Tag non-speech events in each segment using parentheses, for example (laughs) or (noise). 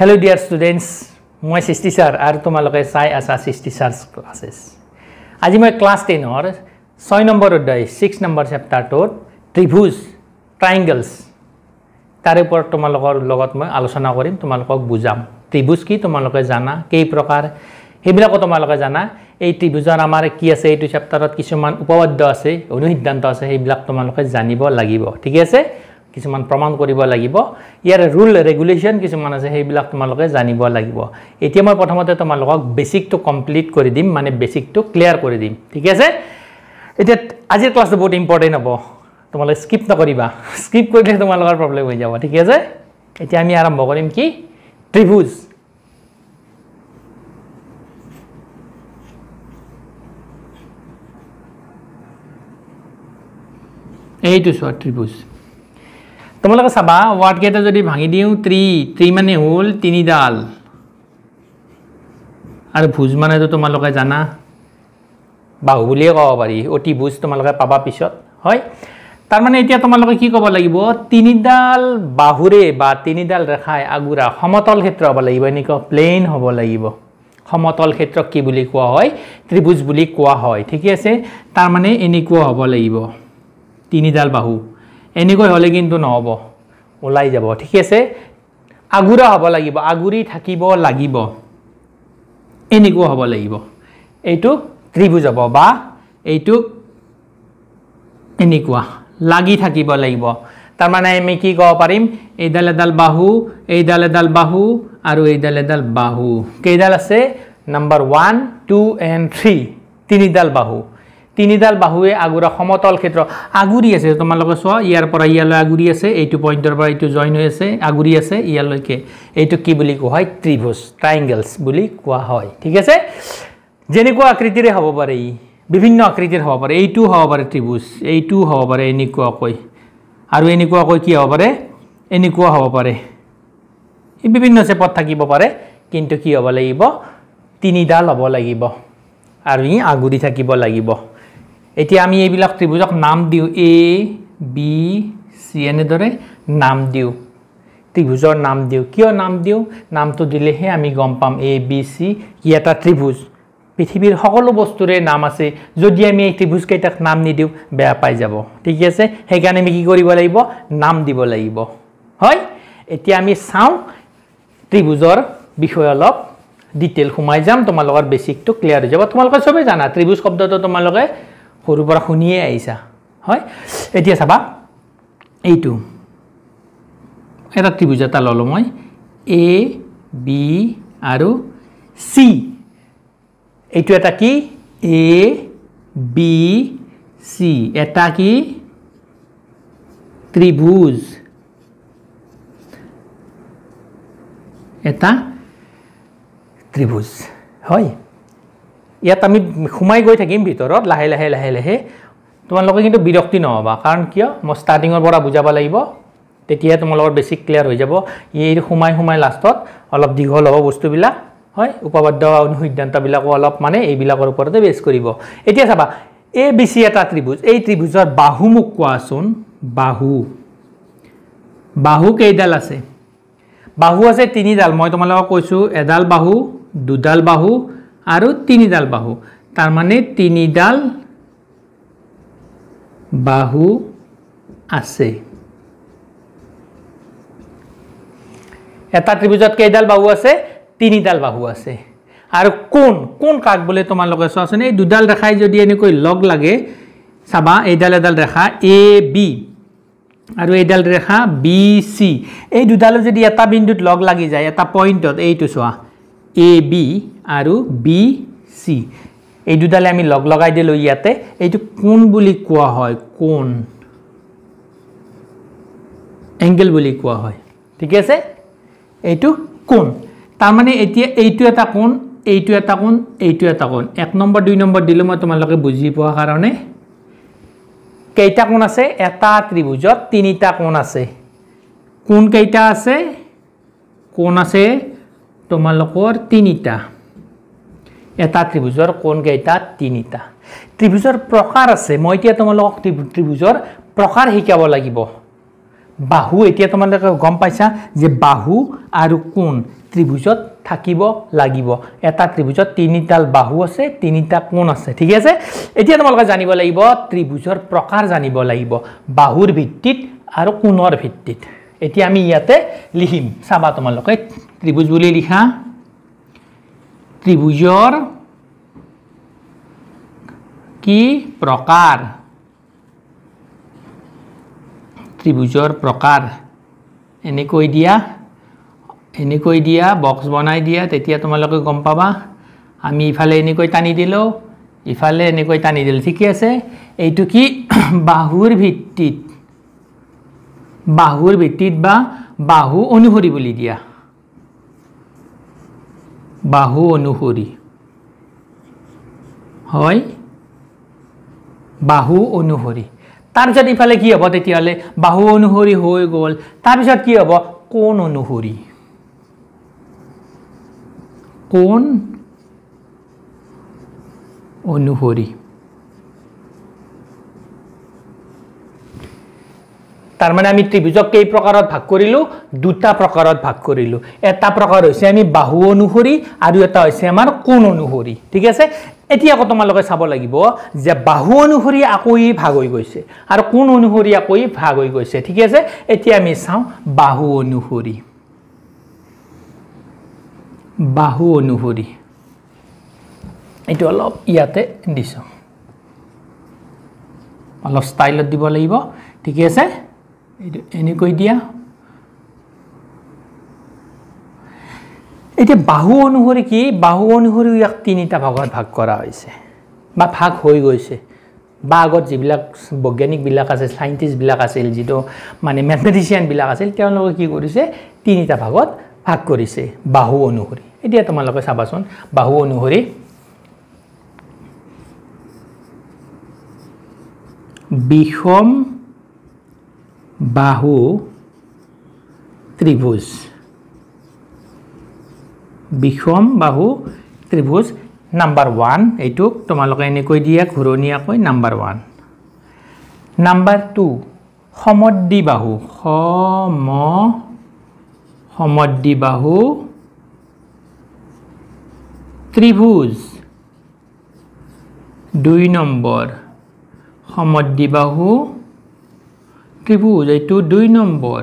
hello' dear students মই সৃষ্টি sir আৰু তোমালোকে চাই আছা সৃষ্টি ছাৰ ক্লাছেছ আজি মই ক্লাছ টেনৰ ছয় নম্বৰ অধ্যায় ছিক্স নম্বৰ চেপ্টাৰটোত ত্ৰিভুজ ট্ৰাইংগলছ তাৰে ওপৰত তোমালোকৰ লগত মই আলোচনা কৰিম তোমালোকক বুজাম ত্ৰিভুজ কি তোমালোকে জানা কেই প্ৰকাৰ সেইবিলাকো তোমালোকে জানা এই ত্ৰিভুজৰ আমাৰ কি আছে এইটো চেপ্টাৰত কিছুমান উপবাদ্য আছে অনুসিদ্ধান্ত আছে সেইবিলাক তোমালোকে জানিব লাগিব ঠিকে আছে কিছুমান প্ৰমাণ কৰিব লাগিব ইয়াৰ ৰুল ৰেগুলেশ্যন কিছুমান আছে সেইবিলাক তোমালোকে জানিব লাগিব এতিয়া মই প্ৰথমতে তোমালোকক বেচিকটো কমপ্লিট কৰি দিম মানে বেচিকটো ক্লিয়াৰ কৰি দিম ঠিক আছে এতিয়া আজিৰ ক্লাছটো বহুত ইম্পৰ্টেণ্ট হ'ব তোমালোকে স্কিপ নকৰিবা স্কিপ (laughs) কৰিলে তোমালোকৰ প্ৰব্লেম হৈ যাব ঠিক আছে এতিয়া আমি আৰম্ভ কৰিম কি ত্ৰিভুজ এইটো চোৱা ত্ৰিভুজ তোমালোকে চাবা ৱাৰ্ডকেইটা যদি ভাঙি দিওঁ ত্ৰি ত্ৰি মানে হ'ল তিনিডাল আৰু ভোজ মানেতো তোমালোকে জানা বাহু বুলিয়ে ক'ব পাৰি অতি ভোজ তোমালোকে পাবা পিছত হয় তাৰমানে এতিয়া তোমালোকে কি ক'ব লাগিব তিনিডাল বাহুৰে বা তিনিডাল ৰেখাই আগুৰা সমতল ক্ষেত্ৰ হ'ব লাগিব এনেকুৱা প্লেইন হ'ব লাগিব সমতল ক্ষেত্ৰক কি বুলি কোৱা হয় ত্ৰিভুজ বুলি কোৱা হয় ঠিকে আছে তাৰমানে এনেকুৱা হ'ব লাগিব তিনিডাল বাহু এনেকৈ হ'লে কিন্তু নহ'ব ওলাই যাব ঠিক আছে আগুৰা হ'ব লাগিব আগুৰি থাকিব লাগিব এনেকুৱা হ'ব লাগিব এইটো ত্ৰিভুজ হ'ব বা এইটো এনেকুৱা লাগি থাকিব লাগিব তাৰমানে আমি কি ক'ব পাৰিম এইডাল এডাল বাহু এইডাল এডাল বাহু আৰু এইডাল এডাল বাহু কেইডাল আছে number one two and three তিনিডাল বাহু তিনিডাল বাহুৱে আগুৰা সমতল ক্ষেত্ৰ আগুৰি আছে তোমালোকে চোৱা ইয়াৰ পৰা ইয়ালৈ আগুৰি আছে এইটো পইণ্টৰ পৰা এইটো জইন হৈ আছে আগুৰি আছে ইয়ালৈকে এইটো কি বুলি কোৱা হয় ত্ৰিভুজ ট্ৰাইংগলছ বুলি কোৱা হয় ঠিক আছে যেনেকুৱা আকৃতিৰে হ'ব পাৰে ই বিভিন্ন আকৃতিৰ হ'ব পাৰে এইটো হ'ব পাৰে ত্ৰিভুজ এইটো হ'ব পাৰে এনেকুৱাকৈ আৰু এনেকুৱাকৈ কি হ'ব পাৰে এনেকুৱা হ'ব পাৰে ই বিভিন্ন চেপত থাকিব পাৰে কিন্তু কি হ'ব লাগিব তিনিডাল হ'ব লাগিব আৰু ই আগুৰি থাকিব লাগিব এতিয়া আমি এইবিলাক ত্ৰিভুজক নাম দিওঁ এ বি চি এনেদৰে নাম দিওঁ ত্ৰিভুজৰ নাম দিওঁ কিয় নাম দিওঁ নামটো দিলেহে আমি গম পাম এ বি চি ই এটা ত্ৰিভুজ পৃথিৱীৰ সকলো বস্তুৰে নাম আছে যদি আমি এই ত্ৰিভুজকেইটাক নাম নিদিওঁ বেয়া পাই যাব ঠিকে আছে সেইকাৰণে আমি কি কৰিব লাগিব নাম দিব লাগিব হয় এতিয়া আমি চাওঁ ত্ৰিভুজৰ বিষয়ে অলপ ডিটেইল সোমাই যাম তোমালোকৰ বেচিকটো ক্লিয়াৰ হৈ যাব তোমালোকে চবেই জানা ত্ৰিভুজ শব্দটো তোমালোকে সৰুৰ পৰা শুনিয়ে আহিছা হয় এতিয়া চাবা এইটো এটা ত্ৰিভুজ এটা ল'লোঁ মই এ বি আৰু চি এইটো এটা কি এ বি চি এটা কি ত্ৰিভুজ এটা ত্ৰিভুজ হয় ইয়াত আমি সোমাই গৈ থাকিম ভিতৰত লাহে লাহে লাহে লাহে তোমালোকে কিন্তু বিৰক্তি নহ'বা কাৰণ কিয় মই ষ্টাৰ্টিঙৰ পৰা বুজাব লাগিব তেতিয়া তোমালোকৰ বেছি ক্লিয়াৰ হৈ যাব এই সোমাই সোমাই লাষ্টত অলপ দীঘল হ'ব বস্তুবিলাক হয় উপবাদ্য সিদ্ধান্তবিলাকো অলপ মানে এইবিলাকৰ ওপৰতে বেছ কৰিব এতিয়া চাবা এ বি চি এটা ত্ৰিভুজ এই ত্ৰিভুজৰ বাহু মোক কোৱাচোন বাহু বাহু কেইডাল আছে বাহু আছে তিনিডাল মই তোমালোকক কৈছোঁ এডাল বাহু দুডাল বাহু আৰু তিনিডাল বাহু তাৰমানে তিনিডাল বাহু আছে এটা ত্ৰিভুজত কেইডাল বাহু আছে তিনিডাল বাহু আছে আৰু কোন কোন কাক বোলে তোমালোকে চোৱাচোন এই দুডাল ৰেখাই যদি এনেকৈ লগ লাগে চাবা এইডাল এডাল ৰেখা এ বি আৰু এইডাল ৰেখা বি চি এই দুডালো যদি এটা বিন্দুত লগ লাগি যায় এটা পইণ্টত এইটো চোৱা এ বি আৰু বি চি এই দুডালে আমি লগ লগাই দিলোঁ ইয়াতে এইটো কোন বুলি কোৱা হয় কোন এংগেল বুলি কোৱা হয় ঠিকে আছে এইটো কোন তাৰমানে এতিয়া এইটো এটা কোন এইটো এটা কোন এইটো এটা কোন এক নম্বৰ দুই নম্বৰ দিলোঁ মই তোমালোকে বুজি পোৱাৰ কাৰণে কেইটা কোণ আছে এটা ত্ৰিভুজত তিনিটা কোণ আছে কোনকেইটা আছে কোণ আছে তোমালোকৰ তিনিটা এটা ত্ৰিভুজৰ কোনকেইটা তিনিটা ত্ৰিভুজৰ প্ৰকাৰ আছে মই এতিয়া তোমালোকক ত্ৰিভুজৰ প্ৰকাৰ শিকাব লাগিব বাহু এতিয়া তোমালোকে গম পাইছা যে বাহু আৰু কোন ত্ৰিভুজত থাকিব লাগিব এটা ত্ৰিভুজত তিনিটাল বাহু আছে তিনিটা কোন আছে ঠিক আছে এতিয়া তোমালোকে জানিব লাগিব ত্ৰিভুজৰ প্ৰকাৰ জানিব লাগিব বাহুৰ ভিত্তিত আৰু কোণৰ ভিত্তিত এতিয়া আমি ইয়াতে লিখিম চাবা তোমালোকে ত্ৰিভুজ বুলি লিখা ত্ৰিভুজৰ কি প্ৰকাৰ ত্ৰিভুজৰ প্ৰকাৰ এনেকৈ দিয়া এনেকৈ দিয়া বক্স বনাই দিয়া তেতিয়া তোমালোকে গম পাবা আমি ইফালে এনেকৈ টানি দিলোঁ ইফালে এনেকৈ টানি দিলোঁ ঠিকে আছে এইটো কি বাহুৰ ভিত্তিত বাহুৰ ভিত্তিত বা বাহু অনুসৰি বুলি দিয়া বাহু অনুসৰি হয় বাহু অনুসৰি তাৰপিছত ইফালে কি হ'ব তেতিয়াহ'লে বাহু অনুসৰি হৈ গ'ল তাৰপিছত কি হ'ব কোণ অনুসৰি কোণ অনুসৰি তাৰমানে আমি ত্ৰিভুজক কেই প্ৰকাৰত ভাগ কৰিলোঁ দুটা প্ৰকাৰত ভাগ কৰিলোঁ এটা প্ৰকাৰ হৈছে আমি বাহু অনুসৰি আৰু এটা হৈছে আমাৰ কোণ অনুসৰি ঠিক আছে এতিয়া আকৌ তোমালোকে চাব লাগিব যে বাহু অনুসৰি আকৌ ভাগ হৈ গৈছে আৰু কোণ অনুসৰি আকৌ ভাগ হৈ গৈছে ঠিক আছে এতিয়া আমি চাওঁ বাহু অনুসৰি বাহু অনুসৰি এইটো অলপ ইয়াতে দিছোঁ অলপ ষ্টাইলত দিব লাগিব ঠিকে আছে এইটো এনেকৈ দিয়া এতিয়া বাহু অনুসৰি কি বাহু অনুসৰি ইয়াক তিনিটা ভাগত ভাগ কৰা হৈছে বা ভাগ হৈ গৈছে বা আগত যিবিলাক বৈজ্ঞানিকবিলাক আছিল চাইণ্টিষ্টবিলাক আছিল যিটো মানে মেথমেটিচিয়ানবিলাক আছিল তেওঁলোকে কি কৰিছে তিনিটা ভাগত ভাগ কৰিছে বাহু অনুসৰি এতিয়া তোমালোকে চাবাচোন বাহু অনুসৰি বিষম বাহু ত্ৰিভুজ বিষম বাহু ত্ৰিভুজ নাম্বাৰ ওৱান এইটোক তোমালোকে এনেকৈ দিয়া ঘূৰণীয়াকৈ নাম্বাৰ ওৱান নাম্বাৰ টু সমদ্ৰী বাহু সম সমদ্ৰী বাহু ত্ৰিভুজ দুই নম্বৰ সমদ্ৰী বাহু ত্ৰিভুজ এইটো দুই নম্বৰ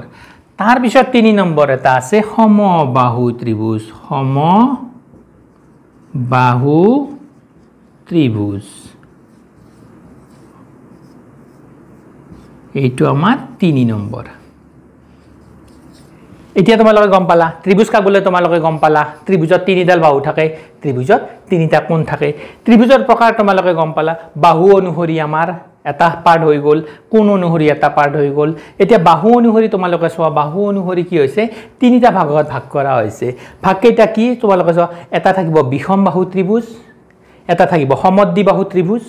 তাৰপিছত তিনি নম্বৰ এটা আছে সম বাহু ত্ৰিভুজ সম বাহু ত্ৰিভুজ এইটো আমাৰ তিনি নম্বৰ এতিয়া তোমালোকে গম পালা ত্ৰিভুজ কাক বোলে তোমালোকে গম পালা ত্ৰিভুজত তিনিডাল বাহু থাকে ত্ৰিভুজত তিনিটা কোণ থাকে ত্ৰিভুজৰ প্ৰকাৰ তোমালোকে গম পালা বাহু অনুসৰি আমাৰ এটা পাৰ্ট হৈ গ'ল কোন অনুসৰি এটা পাৰ্ট হৈ গ'ল এতিয়া বাহু অনুসৰি তোমালোকে চোৱা বাহু অনুসৰি কি হৈছে তিনিটা ভাগত ভাগ কৰা হৈছে ভাগকেইটা কি তোমালোকে চোৱা এটা থাকিব বিষম বাহু ত্ৰিভুজ এটা থাকিব সমদ্বি বাহু ত্ৰিভুজ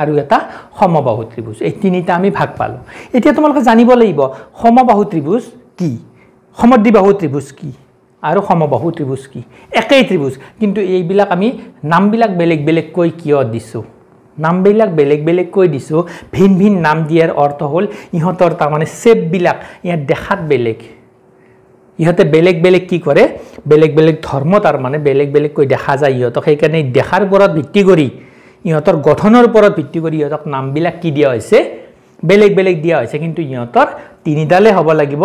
আৰু এটা সমবাহু ত্ৰিভুজ এই তিনিটা আমি ভাগ পালোঁ এতিয়া তোমালোকে জানিব লাগিব সমবাহু ত্ৰিভুজ কি সমদ্বি বাহু ত্ৰিভুজ কি আৰু সমবাহু ত্ৰিভুজ কি একেই ত্ৰিভুজ কিন্তু এইবিলাক আমি নামবিলাক বেলেগ বেলেগকৈ কিয় দিছোঁ নামবিলাক বেলেগ বেলেগকৈ দিছোঁ ভিন ভিন নাম দিয়াৰ অৰ্থ হ'ল ইহঁতৰ তাৰমানে চেপবিলাক ইয়াত দেখাত বেলেগ ইহঁতে বেলেগ বেলেগ কি কৰে বেলেগ বেলেগ ধৰ্ম তাৰমানে বেলেগ বেলেগকৈ দেখা যায় ইহঁতক সেইকাৰণে দেখাৰ ওপৰত ভিত্তি কৰি ইহঁতৰ গঠনৰ ওপৰত ভিত্তি কৰি ইহঁতক নামবিলাক কি দিয়া হৈছে বেলেগ বেলেগ দিয়া হৈছে কিন্তু ইহঁতৰ তিনিডালে হ'ব লাগিব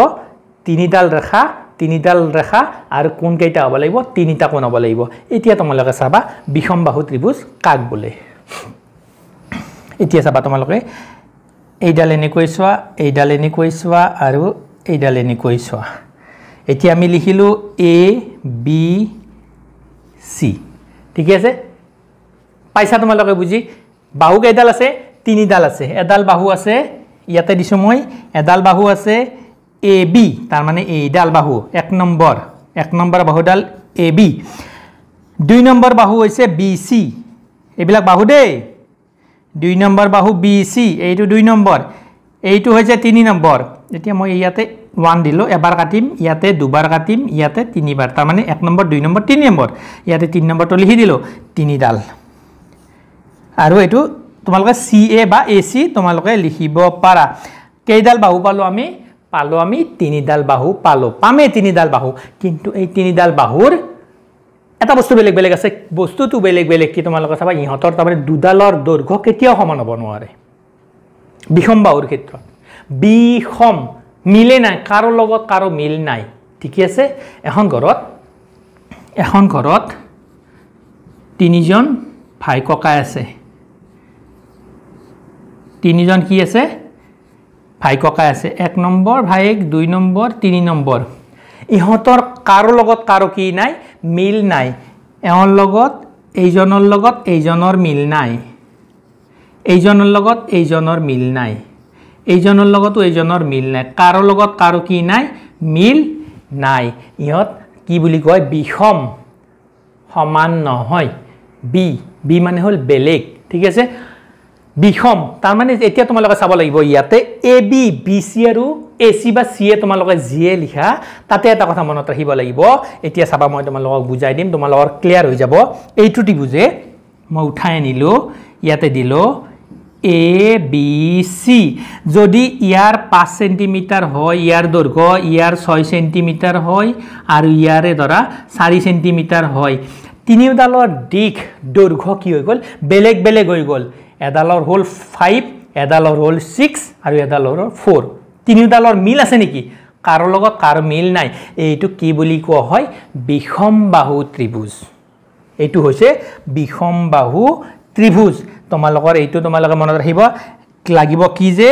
তিনিডাল ৰেখা তিনিডাল ৰেখা আৰু কোনকেইটা হ'ব লাগিব তিনিটা কোন হ'ব লাগিব এতিয়া তোমালোকে চাবা বিষম বাহু ত্ৰিভুজ কাক বোলে এতিয়া চাবা তোমালোকে এইডাল এনেকৈ চোৱা এইডাল এনেকৈ চোৱা আৰু এইডাল এনেকৈ চোৱা এতিয়া আমি লিখিলোঁ এ বি চি ঠিকে আছে পাইছা তোমালোকে বুজি বাহু কেইডাল আছে তিনিডাল আছে এডাল বাহু আছে ইয়াতে দিছোঁ মই এডাল বাহু আছে এ বি তাৰমানে এইডাল বাহু এক নম্বৰ এক নম্বৰ বাহুডাল এ বি দুই নম্বৰ বাহু হৈছে বি চি এইবিলাক বাহু দেই দুই নম্বৰ বাহু বি চি এইটো দুই নম্বৰ এইটো হৈছে তিনি নম্বৰ এতিয়া মই ইয়াতে ওৱান দিলোঁ এবাৰ কাটিম ইয়াতে দুবাৰ কাটিম ইয়াতে তিনিবাৰ তাৰমানে এক নম্বৰ দুই নম্বৰ তিনি নম্বৰ ইয়াতে তিনি নম্বৰটো লিখি দিলোঁ তিনিডাল আৰু এইটো তোমালোকে চি এ বা এ চি তোমালোকে লিখিব পাৰা কেইডাল বাহু পালোঁ আমি পালোঁ আমি তিনিডাল বাহু পালোঁ পামেই তিনিডাল বাহু কিন্তু এই তিনিডাল বাহুৰ এটা বস্তু বেলেগ বেলেগ আছে বস্তুটো বেলেগ বেলেগ কি তোমালোকে চাবা ইহঁতৰ তাৰমানে দুডালৰ দৈৰ্ঘ্য কেতিয়াও সমান হ'ব নোৱাৰে বিষম বাহুৰ ক্ষেত্ৰত বিষম মিলে নাই কাৰো লগত কাৰো মিল নাই ঠিকে আছে এখন ঘৰত এখন ঘৰত তিনিজন ভাই ককাই আছে তিনিজন কি আছে ভাই ককাই আছে এক নম্বৰ ভায়েক দুই নম্বৰ তিনি নম্বৰ ইহঁতৰ কাৰো লগত কাৰো কি নাই মিল নাই এওঁৰ লগত এইজনৰ লগত এইজনৰ মিল নাই এইজনৰ লগত এইজনৰ মিল নাই এইজনৰ লগতো এইজনৰ মিল নাই কাৰো লগত কাৰো কি নাই মিল নাই ইহঁত কি বুলি কয় বিষম সমান নহয় বি বি মানে হ'ল বেলেগ ঠিক আছে বিষম তাৰমানে এতিয়া তোমালোকে চাব লাগিব ইয়াতে এ বি বি চি আৰু এ চি বা চি এ তোমালোকে যিয়ে লিখা তাতে এটা কথা মনত ৰাখিব লাগিব এতিয়া চাবা মই তোমালোকক বুজাই দিম তোমালোকৰ ক্লিয়াৰ হৈ যাব এইটো ত্ৰিভুজে মই উঠাই আনিলোঁ ইয়াতে দিলোঁ এ বি চি যদি ইয়াৰ পাঁচ চেণ্টিমিটাৰ হয় ইয়াৰ দৈৰ্ঘ্য ইয়াৰ ছয় চেণ্টিমিটাৰ হয় আৰু ইয়াৰে ধৰা চাৰি চেণ্টিমিটাৰ হয় তিনিওডালৰ দিশ দৈৰ্ঘ্য কি হৈ গ'ল বেলেগ বেলেগ হৈ গ'ল এডালৰ হ'ল ফাইভ এডালৰ হ'ল ছিক্স আৰু এডালৰ হ'ল ফ'ৰ তিনিওটালৰ মিল আছে নেকি কাৰো লগত কাৰো মিল নাই এইটো কি বুলি কোৱা হয় বিষম বাহু ত্ৰিভুজ এইটো হৈছে বিষম বাহু ত্ৰিভুজ তোমালোকৰ এইটো তোমালোকে মনত ৰাখিব লাগিব কি যে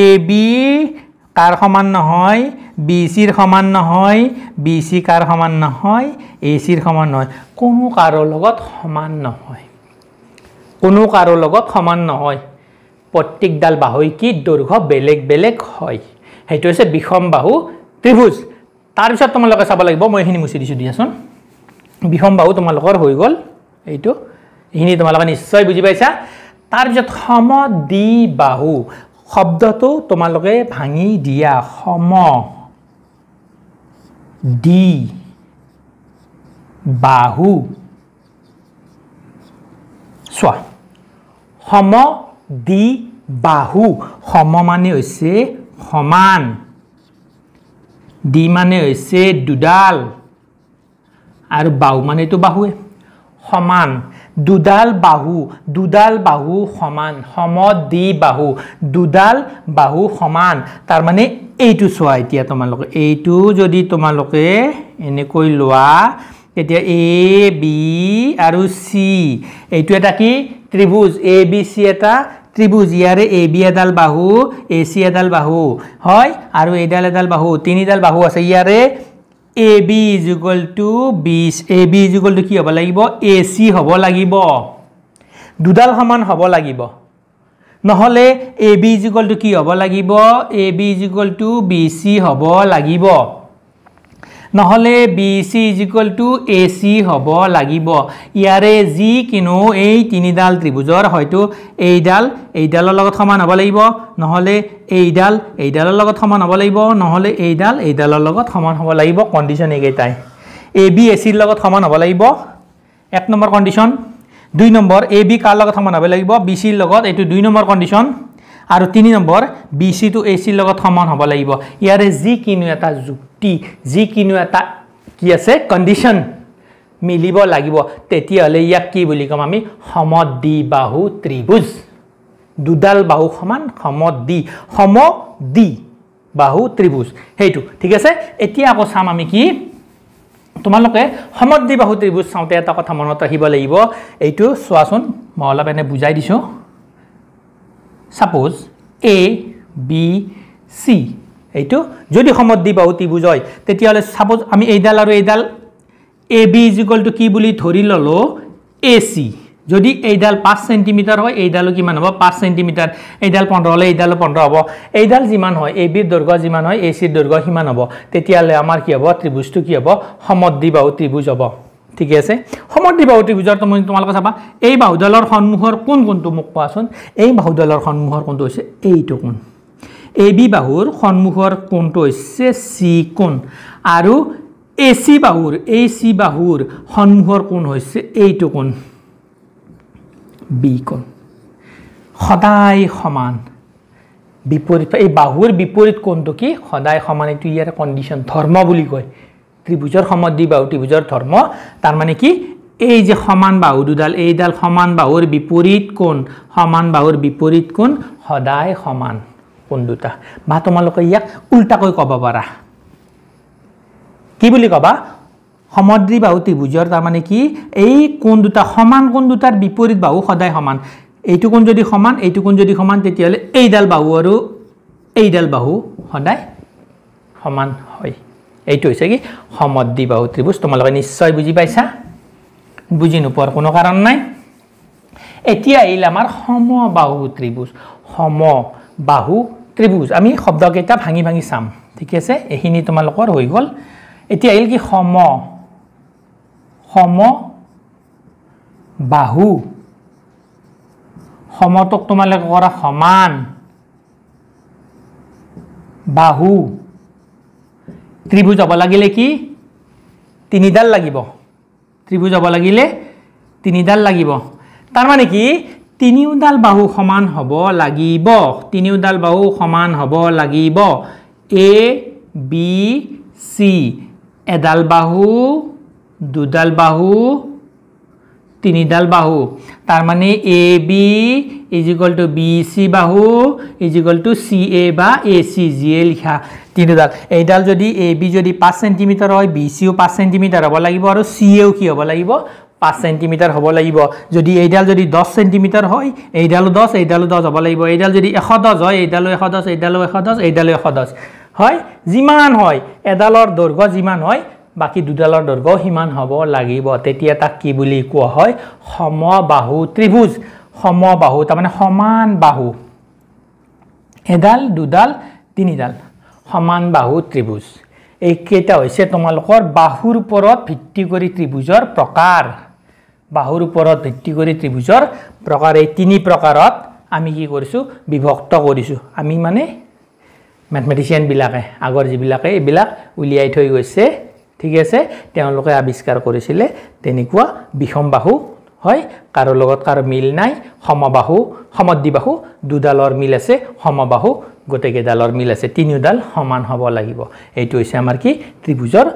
এ বি কাৰ সমান নহয় বি চিৰ সমান নহয় বি চি কাৰ সমান নহয় এ চিৰ সমান নহয় কোনো কাৰো লগত সমান নহয় কোনো কাৰো লগত সমান নহয় প্ৰত্যেকডাল বাহুকীৰ দৈৰ্ঘ্য বেলেগ বেলেগ হয় সেইটো হৈছে বিষম বাহু ত্ৰিভুজ তাৰপিছত তোমালোকে চাব লাগিব মই এইখিনি মুচি দিছোঁ দিয়াচোন বিষম বাহু তোমালোকৰ হৈ গ'ল এইটো এইখিনি তোমালোকে নিশ্চয় বুজি পাইছা তাৰপিছত সম দ্বি বাহু শব্দটো তোমালোকে ভাঙি দিয়া সম দ্বি বাহু চোৱা সম দি বাহু সম মানে হৈছে সমান দি মানে হৈছে দুডাল আৰু বাহু মানেতো বাহুৱে সমান দুডাল বাহু দুডাল বাহু সমান সম দি বাহু দুডাল বাহু সমান তাৰমানে এইটো চোৱা এতিয়া তোমালোকে এইটো যদি তোমালোকে এনেকৈ লোৱা এতিয়া এ বি আৰু চি এইটো এটা কি ত্ৰিভুজ এ বি চি এটা ত্ৰিভুজ ইয়াৰে এ বি এডাল বাহু এ চি এডাল বাহু হয় আৰু এইডাল এডাল বাহু তিনিডাল বাহু আছে ইয়াৰে A B equal to B A B equal to কি হ'ব লাগিব এ চি হ'ব লাগিব দুডাল সমান হ'ব লাগিব নহ'লে এ বি ইজুকল টু কি হ'ব লাগিব A B equal to B C হ'ব লাগিব নহ'লে B C equal to A C হ'ব লাগিব ইয়াৰে যি কিনো এই তিনিডাল ত্ৰিভুজৰ হয়তো এইডাল এইডালৰ লগত সমান হ'ব লাগিব নহ'লে এইডাল এইডালৰ লগত সমান হ'ব লাগিব নহ'লে এইডাল এইডালৰ লগত সমান হ'ব লাগিব কণ্ডিশ্যন এইকেইটাই এ বি এ চিৰ লগত সমান হ'ব লাগিব এক নম্বৰ কণ্ডিশ্যন দুই নম্বৰ এ বি কাৰ লগত সমান হ'ব লাগিব বি চিৰ লগত এইটো দুই নম্বৰ কণ্ডিশ্যন আৰু তিনি নম্বৰ বি চিটো এ চিৰ লগত সমান হ'ব লাগিব ইয়াৰে যি কিনো এটা যুক্তি যুক্তি যিকোনো এটা কি আছে কণ্ডিশ্যন মিলিব লাগিব তেতিয়াহ'লে ইয়াক কি বুলি ক'ম আমি সম দ্বি বাহু ত্ৰিভুজ দুডাল বাহু সমান সম দ্বি সম দ্বি বাহু ত্ৰিভুজ সেইটো ঠিক আছে এতিয়া আকৌ চাম আমি কি তোমালোকে সমদ্ৰী বাহু ত্ৰিভুজ চাওঁতে এটা কথা মনত ৰাখিব লাগিব এইটো চোৱাচোন মই অলপ এনে বুজাই দিছোঁ ছাপ'জ এ বি চি এইটো যদি সমত দি বাউতি বুজয় তেতিয়াহ'লে চাপ'জ আমি এইডাল আৰু এইডাল এ বি ইজিকলটো কি বুলি ধৰি ল'লোঁ এ চি যদি এইডাল পাঁচ চেণ্টিমিটাৰ হয় এইডালো কিমান হ'ব পাঁচ চেণ্টিমিটাৰ এইডাল পোন্ধৰ হ'লে এইডালো পোন্ধৰ হ'ব এইডাল যিমান হয় এ বিৰ দৈৰ্ঘ্য যিমান হয় এ চিৰ দৈৰ্ঘ্য সিমান হ'ব তেতিয়াহ'লে আমাৰ কি হ'ব ত্ৰিভুজটো কি হ'ব সমত দি বাউ ত্ৰিভুজ হ'ব ঠিকে আছে সমদ্ৰী বাহু ত্ৰিভুজৰ তুমি তোমালোকে চাবা এই বাহুদলৰ সন্মুখৰ কোন কোনটো মোক কোৱাচোন এই বাহুদলৰ সন্মুখৰ কোনটো হৈছে এইটো কোন এ বি বাহুৰ সন্মুখৰ কোণটো হৈছে চি কোণ আৰু এ চি বাহুৰ এ চি বাহুৰ সন্মুখৰ কোণ হৈছে এইটো কোণ বি কোণ সদায় সমান বিপৰীত এই বাহুৰ বিপৰীত কোণটো কি সদায় সমান এইটো ইয়াৰ কণ্ডিশ্যন ধৰ্ম বুলি কয় ত্ৰিভুজৰ সমদ্ৰী বাহু ত্ৰিভুজৰ ধৰ্ম তাৰমানে কি এই যে সমান বাহু দুডাল এইডাল সমান বাহুৰ বিপৰীত কোণ সমান বাহুৰ বিপৰীত কোণ সদায় সমান কোন দুটা বা তোমালোকে ইয়াক উল্টাকৈ ক'ব পাৰা কি বুলি ক'বা সমদ্ৰী বাহু ত্ৰিভুজৰ তাৰমানে কি এই কোন দুটা সমান কোন দুটাৰ বিপৰীত বাহু সদায় সমান এইটো কোন যদি সমান এইটো কোন যদি সমান তেতিয়াহ'লে এইডাল বাহু আৰু এইডাল বাহু সদায় সমান হয় এইটো হৈছে কি সমদ্ৰী বাহু ত্ৰিভুজ তোমালোকে নিশ্চয় বুজি পাইছা বুজি নোপোৱাৰ কোনো কাৰণ নাই এতিয়া আহিল আমাৰ সমবাহু ত্ৰিভুজ সম বাহু ত্ৰিভুজ আমি শব্দকেইটা ভাঙি ভাঙি চাম ঠিক আছে এইখিনি তোমালোকৰ হৈ গ'ল এতিয়া আহিল কি সম সম বাহু সমটোক তোমালোকে কৰা সমান বাহু ত্ৰিভুজ হ'ব লাগিলে কি তিনিডাল লাগিব ত্ৰিভুজ হ'ব লাগিলে তিনিডাল লাগিব তাৰমানে কি তিনিওডাল বাহু সমান হ'ব লাগিব তিনিওডাল বাহু সমান হ'ব লাগিব এ বি চি এডাল বাহু দুডাল বাহু তিনিডাল বাহু তাৰমানে A B equal to B C বাহু ইজিকল টু চি এ বা এ চি যিয়ে লিখা তিনিডাল এইডাল যদি এ বি যদি পাঁচ চেণ্টিমিটাৰ হয় বি চিও পাঁচ চেণ্টিমিটাৰ হ'ব লাগিব আৰু চি এও কি হ'ব লাগিব পাঁচ চেণ্টিমিটাৰ হ'ব লাগিব যদি এইডাল যদি দহ চেণ্টিমিটাৰ হয় এইডালো দহ এইডালো দহ হ'ব লাগিব এইডাল যদি এশ দহ হয় এইডালো এশ দহ এইডালো এশ দহ এইডালো এশ দহ হয় যিমান হয় এডালৰ দৈৰ্ঘ্য যিমান হয় বাকী দুডালৰ দৈৰ্ঘ্য সিমান হ'ব লাগিব তেতিয়া তাক কি বুলি কোৱা হয় সমবাহু ত্ৰিভুজ সমবাহু তাৰমানে সমান বাহু এডাল দুডাল তিনিডাল সমান বাহু ত্ৰিভুজ এইকেইটা হৈছে তোমালোকৰ বাহুৰ ওপৰত ভিত্তি কৰি ত্ৰিভুজৰ প্ৰকাৰ বাহুৰ ওপৰত ভিত্তি কৰি ত্ৰিভুজৰ প্ৰকাৰ এই তিনি প্ৰকাৰত আমি কি কৰিছোঁ বিভক্ত কৰিছোঁ আমি মানে মেথমেটিচিয়ানবিলাকে আগৰ যিবিলাকে এইবিলাক উলিয়াই থৈ গৈছে ঠিক আছে তেওঁলোকে আৱিষ্কাৰ কৰিছিলে তেনেকুৱা বিষমবাহু হয় কাৰো লগত কাৰো মিল নাই সমবাহু সমদ্বিবাহু দুডালৰ মিল আছে সমবাহু গোটেইকেইডালৰ মিল আছে তিনিওডাল সমান হ'ব লাগিব এইটো হৈছে আমাৰ কি ত্ৰিভুজৰ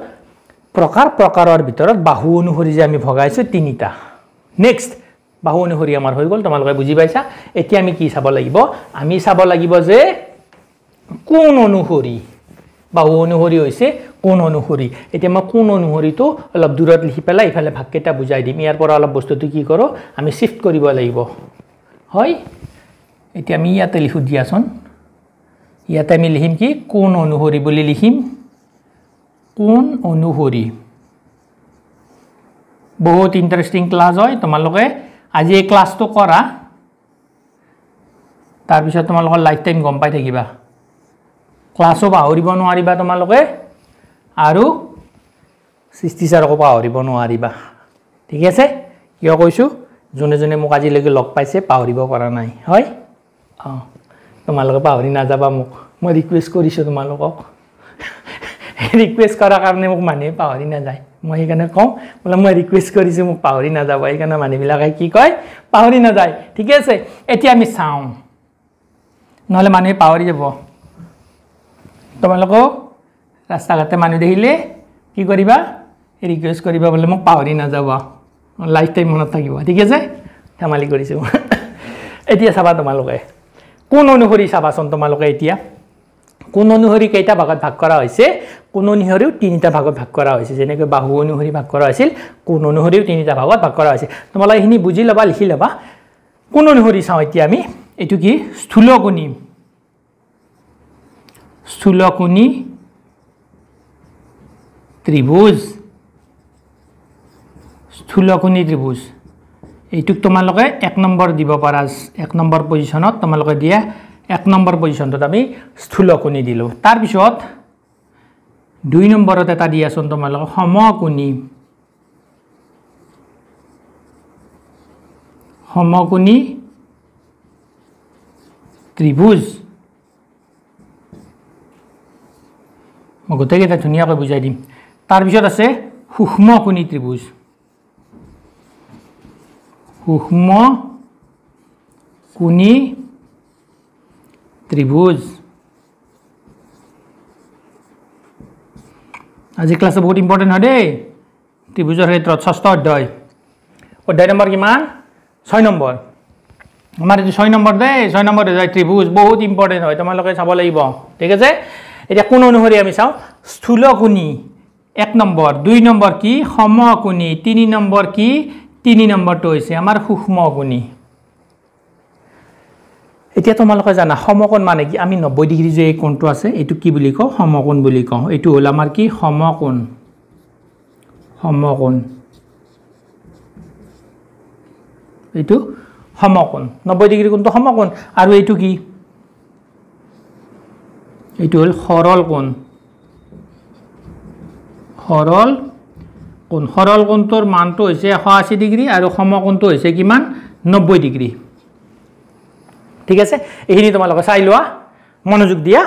প্ৰকাৰ প্ৰকাৰৰ ভিতৰত বাহু অনুসৰি যে আমি ভগাইছোঁ তিনিটা নেক্সট বাহু অনুসৰি আমাৰ হৈ গ'ল তোমালোকে বুজি পাইছা এতিয়া আমি কি চাব লাগিব আমি চাব লাগিব যে কোন অনুসৰি বাহু অনুসৰি হৈছে কোন অনুসৰি এতিয়া মই কোন অনুসৰিটো অলপ দূৰত লিখি পেলাই ইফালে ভাগকেইটা বুজাই দিম ইয়াৰ পৰা অলপ বস্তুটো কি কৰোঁ আমি চিফ্ট কৰিব লাগিব হয় এতিয়া আমি ইয়াতে লিখোঁ দিয়াচোন ইয়াতে আমি লিখিম কি কোন অনুসৰি বুলি লিখিম কোন অনুসৰি বহুত ইণ্টাৰেষ্টিং ক্লাছ হয় তোমালোকে আজি এই ক্লাছটো কৰা তাৰপিছত তোমালোকৰ লাইফ টাইম গম পাই থাকিবা ক্লাছো পাহৰিব নোৱাৰিবা তোমালোকে আৰু সৃষ্টি ছাৰকো পাহৰিব নোৱাৰিবা ঠিক আছে কিয় কৈছোঁ যোনে যোনে মোক আজিলৈকে লগ পাইছে পাহৰিব পৰা নাই হয় অঁ তোমালোকে পাহৰি নাযাবা মোক মই ৰিকুৱেষ্ট কৰিছোঁ তোমালোকক ৰিকুৱেষ্ট (laughs) কৰাৰ কাৰণে মোক মানুহে পাহৰি নাযায় মই সেইকাৰণে কওঁ বোলে মই ৰিকুৱেষ্ট কৰিছোঁ মোক পাহৰি নাযাব সেইকাৰণে মানুহবিলাকে কি কয় পাহৰি নাযায় ঠিকে আছে এতিয়া আমি চাওঁ নহ'লে মানুহে পাহৰি যাব তোমালোকক ৰাস্তা ঘাটে মানুহ দেখিলে কি কৰিবা ৰিকুৱেষ্ট কৰিবা বোলে মোক পাহৰি নাযাব লাইফ টাইম মনত থাকিব ঠিক আছে ধেমালি কৰিছোঁ (laughs) এতিয়া চাবা তোমালোকে কোন অনুসৰি চাবাচোন তোমালোকে এতিয়া কোন অনুসৰি কেইটা ভাগত ভাগ কৰা হৈছে কোন অনুসৰিও তিনিটা ভাগত ভাগ কৰা হৈছে যেনেকৈ বাহু অনুসৰি ভাগ কৰা হৈছিল কোন অনুসৰিও তিনিটা ভাগত ভাগ কৰা হৈছে তোমালোকে এইখিনি বুজি ল'বা লিখি ল'বা কোন অনুসৰি চাওঁ এতিয়া আমি এইটো কি স্থূলকণি স্থূলকণি ত্ৰিভুজ স্থূলকণি ত্ৰিভুজ এইটোক তোমালোকে এক নম্বৰ দিব পাৰা এক নম্বৰ পজিশ্যনত তোমালোকে দিয়া এক নম্বৰ পজিশ্যনটোত আমি স্থূলকণি দিলোঁ তাৰপিছত দুই নম্বৰত এটা দি আছোঁ তোমালোকে সমকণি সমকণি ত্ৰিভুজ মই গোটেইকেইটা ধুনীয়াকৈ বুজাই দিম তাৰপিছত আছে সূক্ষ্ম কণি ত্ৰিভুজ সূক্ষ্ম কণি त्रिभुज आज क्लास बहुत इम्पर्टेन्ट हो त्रिभुज क्षेत्र छष्ठ अध्याय अध्याय नम्बर कि ছয় নম্বৰ আমাৰ এইটো ছয় নম্বৰ দেই ছয় নম্বৰ হৈ যায় ত্ৰিভুজ বহুত ইম্পৰ্টেণ্ট হয় তোমালোকে চাব লাগিব ঠিক আছে এতিয়া কোন অনুসৰি আমি চাওঁ স্থূল কোণি এক নম্বৰ দুই নম্বৰ কি সম কোণি তিনি নম্বৰ কি তিনি নম্বৰটো হৈছে আমাৰ সূক্ষ্ম কোণী এতিয়া তোমালোকে জানা সমকোণ মানে কি আমি নব্বৈ ডিগ্ৰী যে এই কোণটো আছে এইটো কি বুলি কওঁ সমকোণ বুলি কওঁ এইটো হ'ল আমাৰ কি সমকোণ সমকোণ এইটো সমকোণ নব্বৈ ডিগ্ৰী কোণটো সমকোণ আৰু এইটো কি এইটো হ'ল সৰল কোণ সৰল কোণ সৰল কোণটোৰ মানটো হৈছে এশ আশী ডিগ্ৰী আৰু সমকোণটো হৈছে কিমান নব্বৈ ডিগ্ৰী ঠিক আছে এইখিনি তোমালোকে চাই লোৱা মনোযোগ দিয়া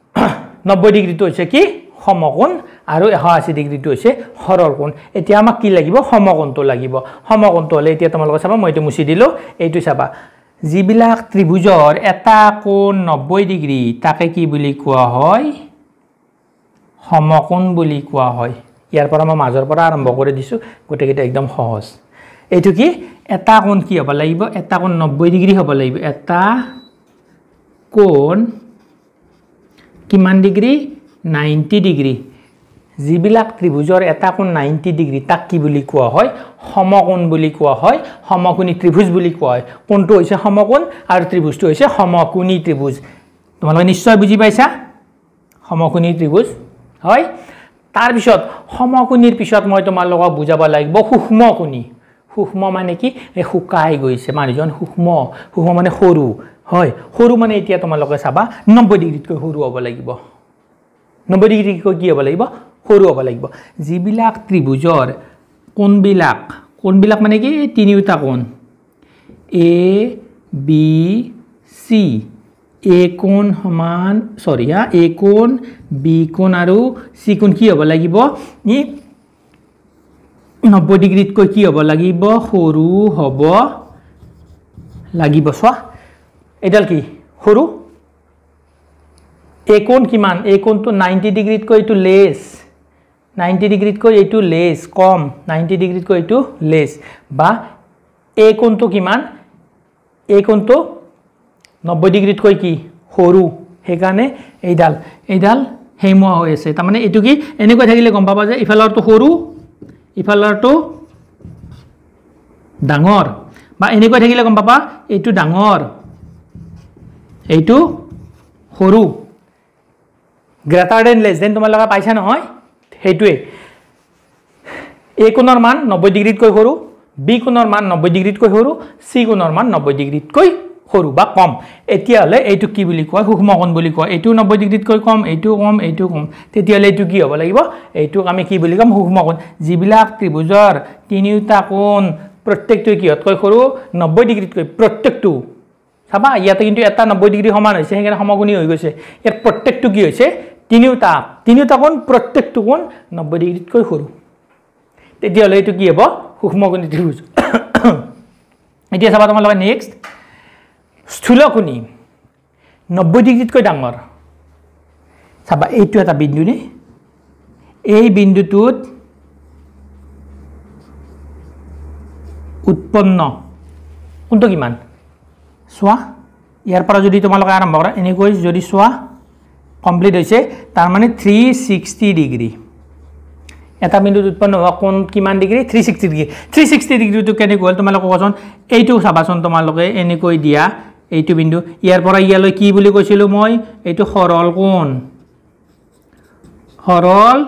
(clears throat) নব্বৈ ডিগ্ৰীটো হৈছে কি সমকোণ আৰু এশ আশী ডিগ্ৰীটো হৈছে সৰল কোণ এতিয়া আমাক কি লাগিব সমকোণটো লাগিব সমকোণটো হ'লে এতিয়া তোমালোকে চাবা মই এইটো মুচি দিলোঁ এইটো চাবা যিবিলাক ত্ৰিভুজৰ এটা কোণ নব্বৈ ডিগ্ৰী তাকে কি বুলি কোৱা হয় সমকোণ বুলি কোৱা হয় ইয়াৰ পৰা মই মাজৰ পৰা আৰম্ভ কৰি দিছোঁ গোটেইকেইটা একদম সহজ এইটো কি এটা কোণ কি হ'ব লাগিব এটা কোণ নব্বৈ ডিগ্ৰী হ'ব লাগিব এটা কোণ কিমান ডিগ্ৰী নাইণ্টি ডিগ্ৰী যিবিলাক ত্ৰিভুজৰ এটা কোণ নাইণ্টি ডিগ্ৰী তাক কি বুলি কোৱা হয় সমকোণ বুলি কোৱা হয় সমকোণী ত্ৰিভুজ বুলি কোৱা হয় কোনটো হৈছে সমকোণ আৰু ত্ৰিভুজটো হৈছে সমকোণী ত্ৰিভুজ তোমালোকে নিশ্চয় বুজি পাইছা সমকোণী ত্ৰিভুজ হয় তাৰপিছত সমকোণীৰ পিছত মই তোমালোকক বুজাব লাগিব সূক্ষ্মকোণী সূক্ষ্ম মানে কি শুকাই গৈছে মানুহজন সূক্ষ্ম সূক্ষ্ম মানে সৰু হয় সৰু মানে এতিয়া তোমালোকে চাবা নব্বৈ ডিগ্ৰীতকৈ সৰু হ'ব লাগিব নব্বৈ ডিগ্ৰীতকৈ কি হ'ব লাগিব সৰু হ'ব লাগিব যিবিলাক ত্ৰিভুজৰ কোনবিলাক কোনবিলাক মানে কি তিনিওটা কোণ এ বি চি এ কোণ সমান চৰি হা এ কোণ বি কোণ আৰু চি কোণ কি হ'ব লাগিব নব্বৈ ডিগ্ৰীতকৈ কি হ'ব লাগিব সৰু হ'ব লাগিব চোৱা এইডাল কি সৰু এই কোণ কিমান এই কোনটো নাইণ্টি ডিগ্ৰীতকৈ এইটো লেছ নাইণ্টি ডিগ্ৰীতকৈ এইটো লেছ কম নাইণ্টি ডিগ্ৰীতকৈ এইটো লেছ বা এই কোনটো কিমান এই কোনটো নব্বৈ ডিগ্ৰীতকৈ কি সৰু সেইকাৰণে এইডাল এইডাল সেইমুৱা হৈ আছে তাৰমানে এইটো কি এনেকুৱা থাকিলে গম পাবা যে ইফালৰটো সৰু ইফালটো ডাঙৰ বা এনেকৈ থাকিলে গম পাবা এইটো ডাঙৰ এইটো সৰু গ্ৰেটাৰ দেন লেছ দেন তোমালোকে পাইছা নহয় সেইটোৱেই এ কোণৰ মান নব্বৈ ডিগ্ৰীতকৈ সৰু বি কোণৰ মান নব্বৈ ডিগ্ৰীতকৈ সৰু চি কোণৰ মান নব্বৈ ডিগ্ৰীতকৈ সৰু বা কম এতিয়াহ'লে এইটো কি বুলি কয় সূক্ষ্ম কণ বুলি কয় এইটো নব্বৈ ডিগ্ৰীতকৈ কম এইটো কম এইটো কম তেতিয়াহ'লে এইটো কি হ'ব লাগিব এইটোক আমি কি বুলি ক'ম সূক্ষ্ম কণ যিবিলাক ত্ৰিভুজৰ তিনিওটা কোণ প্ৰত্যেকটোৱে কিহতকৈ সৰু নব্বৈ ডিগ্ৰীতকৈ প্ৰত্যেকটো চাবা ইয়াতে কিন্তু এটা নব্বৈ ডিগ্ৰী সমান হৈছে সেইকাৰণে সমগুণী হৈ গৈছে ইয়াৰ প্ৰত্যেকটো কি হৈছে তিনিওটা তিনিওটা কোণ প্ৰত্যেকটো কোণ নব্বৈ ডিগ্ৰীতকৈ সৰু তেতিয়াহ'লে এইটো কি হ'ব সূক্ষ্মগণী ত্ৰিভুজ (coughs) এতিয়া চাবা তোমালোকে নেক্সট স্থূল কুণী নব্বৈ ডিগ্ৰীতকৈ ডাঙৰ চাবা এইটো এটা বিন্দুনে এই বিন্দুটোত উৎপন্ন কোনটো কিমান চোৱা ইয়াৰ পৰা যদি তোমালোকে আৰম্ভ কৰা এনেকৈ যদি চোৱা কমপ্লিট হৈছে তাৰমানে থ্ৰী ছিক্সটি ডিগ্ৰী এটা বিন্দুত উৎপন্ন হোৱা কোন কিমান degree three sixty degree three sixty ডিগ্ৰীটো কেনেকৈ হ'ল তোমালোকে কোৱাচোন এইটো চাবাচোন তোমালোকে এনেকৈ দিয়া এইটো বিন্দু ইয়াৰ পৰা ইয়ালৈ কি বুলি কৈছিলোঁ মই এইটো সৰল কোন সৰল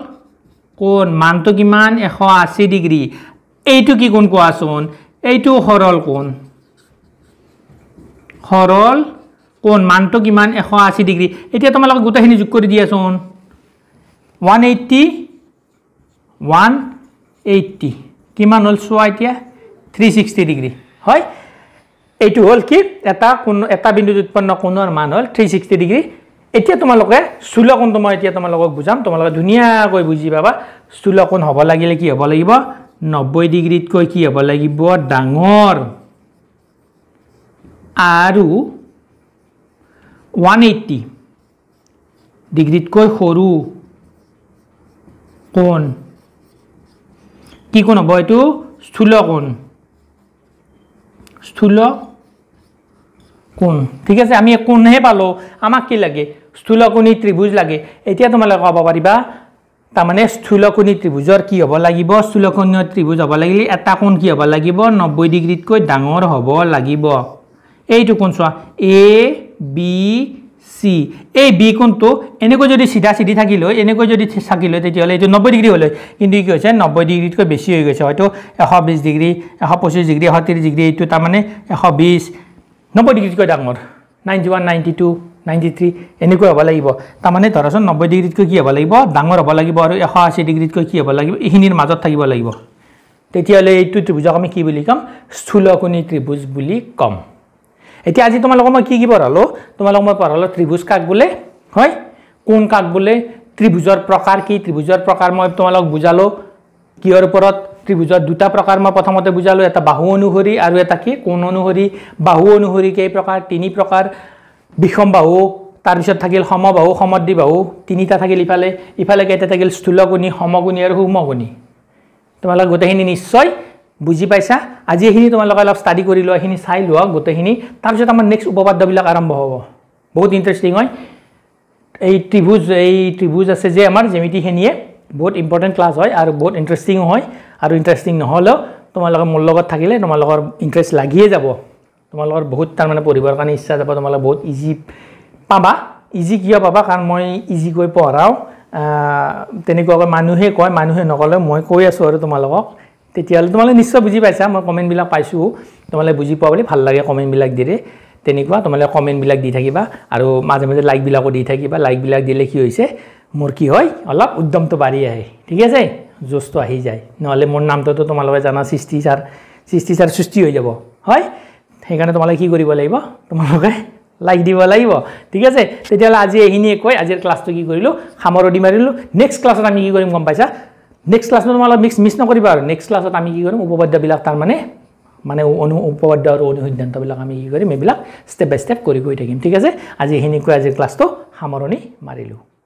কোন মানটো কিমান এশ আশী ডিগ্ৰী এইটো কি কোন কোৱাচোন এইটো সৰল কোন সৰল কোন মানটো কিমান এশ আশী ডিগ্ৰী এতিয়া তোমালোকে গোটেইখিনি যোগ কৰি দিয়াচোন ওৱান এইট্টি ওৱান এইট্টি কিমান হ'ল চোৱা এতিয়া থ্ৰী ছিক্সটি ডিগ্ৰী হয় এইটো হল কি এটা কোন এটা বিন্দুত উৎপন্ন কোণৰ মান হল থ্ৰী ছিক্সটি ডিগ্ৰী এতিয়া তোমালোকে স্থূলকোণ তোমাৰ এতিয়া তোমালোকক বুজাম তোমালোকে ধুনীয়াকৈ বুজি পাবা স্থূলকোণ হ'ব লাগিলে কি হ'ব লাগিব নব্বৈ ডিগ্ৰীতকৈ কি হ'ব লাগিব ডাঙৰ আৰু ওৱান এইটি ডিগ্ৰীতকৈ সৰু কোন কি কোন হ'ব এইটো স্থূলকোণ স্থূল কোন ঠিক আছে আমি কোণহে পালোঁ আমাক কি লাগে স্থূলকোণী ত্ৰিভুজ লাগে এতিয়া তোমালোকে ক'ব পাৰিবা তাৰমানে স্থূলকোণী ত্ৰিভুজৰ কি হ'ব লাগিব স্থূলকোণীয় ত্ৰিভুজ হ'ব লাগিলে এটা কোন কি হ'ব লাগিব নব্বৈ ডিগ্ৰীতকৈ ডাঙৰ হ'ব লাগিব এইটো কোন চোৱা এ বি চি এই বি কোনটো এনেকৈ যদি চিধা চিধি থাকিল হয় এনেকৈ যদি থাকিল হয় তেতিয়াহ'লে এইটো নব্বৈ ডিগ্ৰী হ'ল হয় কিন্তু কি হৈছে নব্বৈ ডিগ্ৰীতকৈ বেছি হৈ গৈছে হয়তো এশ বিছ ডিগ্ৰী এশ পঁচিছ ডিগ্ৰী এশ ত্ৰিছ ডিগ্ৰী এইটো তাৰমানে এশ বিছ 90 ডিগ্ৰীতকৈ ডাঙৰ 91 92 93 এনেকৈ হ'ব লাগিব তাৰমানে ধৰাচোন 90 ডিগ্ৰীতকৈ কি হ'ব লাগিব ডাঙৰ হ'ব লাগিব আৰু 180 ডিগ্ৰীতকৈ কি হ'ব লাগিব এইখিনিৰ মাজত থাকিব লাগিব তেতিয়াহ'লে এইটো ত্ৰিভুজক আমি কি বুলি ক'ম স্থূলকোণী ত্ৰিভুজ বুলি ক'ম এতিয়া আজি তোমালোকক মই কি কি পঢ়ালোঁ তোমালোকক মই পঢ়ালোঁ ত্ৰিভুজ কাক বোলে হয় কোন কাক বোলে ত্ৰিভুজৰ প্ৰকাৰ কি ত্ৰিভুজৰ প্ৰকাৰ মই তোমালোকক বুজালোঁ কিহৰ ওপৰত ত্ৰিভুজত দুটা প্ৰকাৰ মই প্ৰথমতে বুজালোঁ এটা বাহু অনুসৰি আৰু এটা কি কোণ অনুসৰি বাহু অনুসৰি কেইপ্ৰকাৰ তিনি প্ৰকাৰ বিষম বাহু তাৰপিছত থাকিল সমবাহু সমদ্ৰি বাহু তিনিটা থাকিল ইফালে ইফালে কেইটা থাকিল স্থূলগুণী সমগুণী আৰু সুমগুণী তোমালোকে গোটেইখিনি নিশ্চয় বুজি পাইছা আজি এইখিনি তোমালোকে অলপ ষ্টাডি কৰি লোৱা এইখিনি চাই লোৱা গোটেইখিনি তাৰপিছত আমাৰ নেক্সট উপপাদ্যবিলাক আৰম্ভ হ'ব বহুত ইণ্টাৰেষ্টিং হয় এই ত্ৰিভুজ এই ত্ৰিভুজ আছে যে আমাৰ জেমিটিখিনিয়ে বহুত ইম্পৰ্টেণ্ট ক্লাছ হয় আৰু বহুত ইণ্টাৰেষ্টিঙো হয় আৰু ইণ্টাৰেষ্টিং নহ'লেও তোমালোকৰ মোৰ লগত থাকিলে তোমালোকৰ ইণ্টাৰেষ্ট লাগিয়ে যাব তোমালোকৰ বহুত তাৰমানে পঢ়িবৰ কাৰণে ইচ্ছা যাব তোমালোকে বহুত ইজি পাবা ইজি কিয় পাবা কাৰণ মই ইজিকৈ পঢ়াওঁ তেনেকুৱাকৈ মানুহে কয় মানুহে নক'লে মই কৈ আছোঁ আৰু তোমালোকক তেতিয়াহ'লে তোমালোকে নিশ্চয় বুজি পাইছা মই কমেণ্টবিলাক পাইছোঁ তোমালোকে বুজি পোৱা বুলি ভাল লাগে কমেণ্টবিলাক দিলে তেনেকুৱা তোমালোকে কমেণ্টবিলাক দি থাকিবা আৰু মাজে মাজে লাইকবিলাকো দি থাকিবা লাইকবিলাক দিলে কি হৈছে মোৰ কি হয় অলপ উদ্যমটো বাঢ়ি আহে ঠিক আছে জোচটো আহি যায় নহ'লে মোৰ নামটোতো তোমালোকে জানা সৃষ্টি ছাৰ সৃষ্টি ছাৰ সৃষ্টি হৈ যাব হয় সেইকাৰণে তোমালোকে কি কৰিব লাগিব তোমালোকে লাইক দিব লাগিব ঠিক আছে তেতিয়াহ'লে আজি এইখিনিয়ে কৈ আজিৰ ক্লাছটো কি কৰিলোঁ সামৰণি মাৰিলোঁ নেক্সট ক্লাছত আমি কি কৰিম গম পাইছা নেক্সট ক্লাছত তোমালোকে মিক্স মিছ নকৰিবা আৰু নেক্সট ক্লাছত আমি কি কৰিম উপপাদ্যবিলাক তাৰমানে মানে অনু উপপাদ্য আৰু অনুসিদ্ধান্তবিলাক আমি কি কৰিম এইবিলাক ষ্টেপ বাই ষ্টেপ কৰি গৈ থাকিম ঠিক আছে আজি এইখিনি কৈ আজিৰ ক্লাছটো সামৰণি মাৰিলোঁ